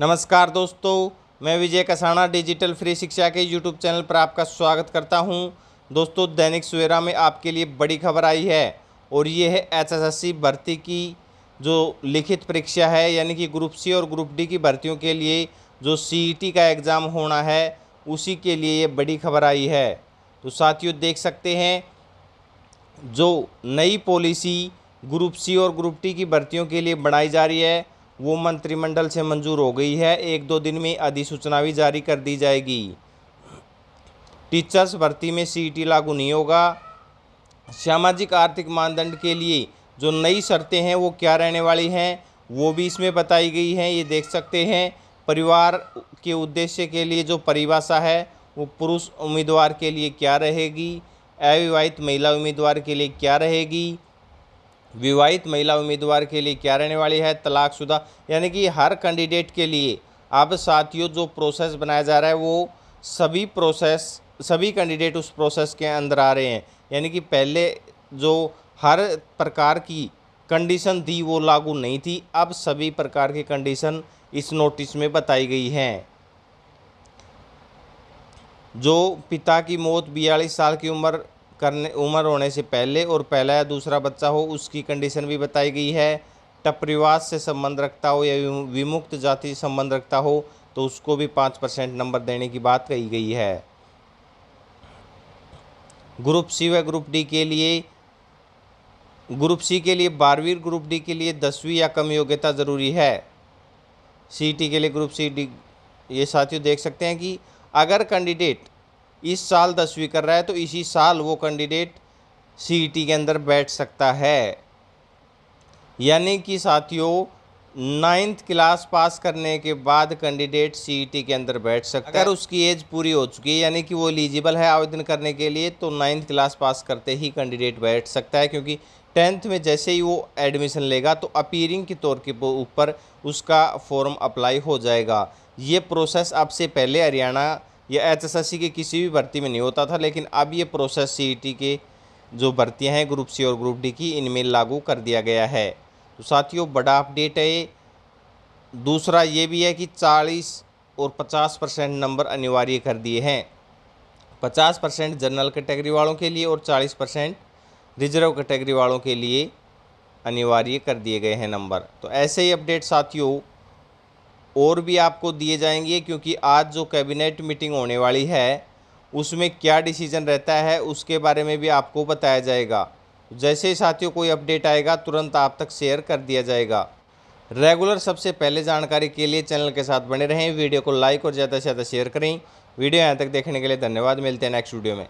नमस्कार दोस्तों मैं विजय कसाना डिजिटल फ्री शिक्षा के यूट्यूब चैनल पर आपका स्वागत करता हूं दोस्तों दैनिक सवेरा में आपके लिए बड़ी खबर आई है और ये है एचएसएससी भर्ती की जो लिखित परीक्षा है यानी कि ग्रुप सी और ग्रुप डी की भर्तियों के लिए जो सी e का एग्ज़ाम होना है उसी के लिए ये बड़ी खबर आई है तो साथियों देख सकते हैं जो नई पॉलिसी ग्रुप सी और ग्रुप डी की भर्तियों के लिए बनाई जा रही है वो मंत्रिमंडल से मंजूर हो गई है एक दो दिन में अधिसूचना भी जारी कर दी जाएगी टीचर्स भर्ती में सीईटी लागू नहीं होगा सामाजिक आर्थिक मानदंड के लिए जो नई शर्तें हैं वो क्या रहने वाली हैं वो भी इसमें बताई गई हैं ये देख सकते हैं परिवार के उद्देश्य के लिए जो परिभाषा है वो पुरुष उम्मीदवार के लिए क्या रहेगी अविवाहित महिला उम्मीदवार के लिए क्या रहेगी विवाहित महिला उम्मीदवार के लिए क्या रहने वाली है तलाकशुदा यानी कि हर कैंडिडेट के लिए अब साथियों जो प्रोसेस बनाया जा रहा है वो सभी प्रोसेस सभी कैंडिडेट उस प्रोसेस के अंदर आ रहे हैं यानी कि पहले जो हर प्रकार की कंडीशन दी वो लागू नहीं थी अब सभी प्रकार की कंडीशन इस नोटिस में बताई गई हैं जो पिता की मौत बयालीस साल की उम्र करने उम्र होने से पहले और पहला या दूसरा बच्चा हो उसकी कंडीशन भी बताई गई है टपरिवास से संबंध रखता हो या विमुक्त जाति से संबंध रखता हो तो उसको भी पाँच परसेंट नंबर देने की बात कही गई है ग्रुप सी व ग्रुप डी के लिए ग्रुप सी के लिए बारहवीं ग्रुप डी के लिए दसवीं या कम योग्यता ज़रूरी है सी टी के लिए ग्रुप सी डी ये साथियों देख सकते हैं कि अगर कैंडिडेट इस साल दसवीं कर रहा है तो इसी साल वो कैंडिडेट सी e के अंदर बैठ सकता है यानी कि साथियों नाइन्थ क्लास पास करने के बाद कैंडिडेट सी e के अंदर बैठ सकता है अगर उसकी एज पूरी हो चुकी है यानी कि वो एलिजिबल है आवेदन करने के लिए तो नाइन्थ क्लास पास करते ही कैंडिडेट बैठ सकता है क्योंकि टेंथ में जैसे ही वो एडमिशन लेगा तो अपीयरिंग के तौर के ऊपर उसका फॉर्म अप्लाई हो जाएगा ये प्रोसेस आपसे पहले हरियाणा यह एच के किसी भी भर्ती में नहीं होता था लेकिन अब ये प्रोसेस सी e के जो भर्तियाँ हैं ग्रुप सी और ग्रुप डी की इनमें लागू कर दिया गया है तो साथियों बड़ा अपडेट है ये दूसरा ये भी है कि 40 और 50 परसेंट नंबर अनिवार्य कर दिए हैं 50 परसेंट जनरल कैटेगरी वालों के लिए और 40 परसेंट रिजर्व कैटेगरी वालों के लिए अनिवार्य कर दिए गए हैं नंबर तो ऐसे ही अपडेट साथियों और भी आपको दिए जाएंगे क्योंकि आज जो कैबिनेट मीटिंग होने वाली है उसमें क्या डिसीजन रहता है उसके बारे में भी आपको बताया जाएगा जैसे ही साथियों कोई अपडेट आएगा तुरंत आप तक शेयर कर दिया जाएगा रेगुलर सबसे पहले जानकारी के लिए चैनल के साथ बने रहें वीडियो को लाइक और ज़्यादा से ज़्यादा शेयर करें वीडियो यहाँ तक देखने के लिए धन्यवाद मिलते हैं नेक्स्ट वीडियो में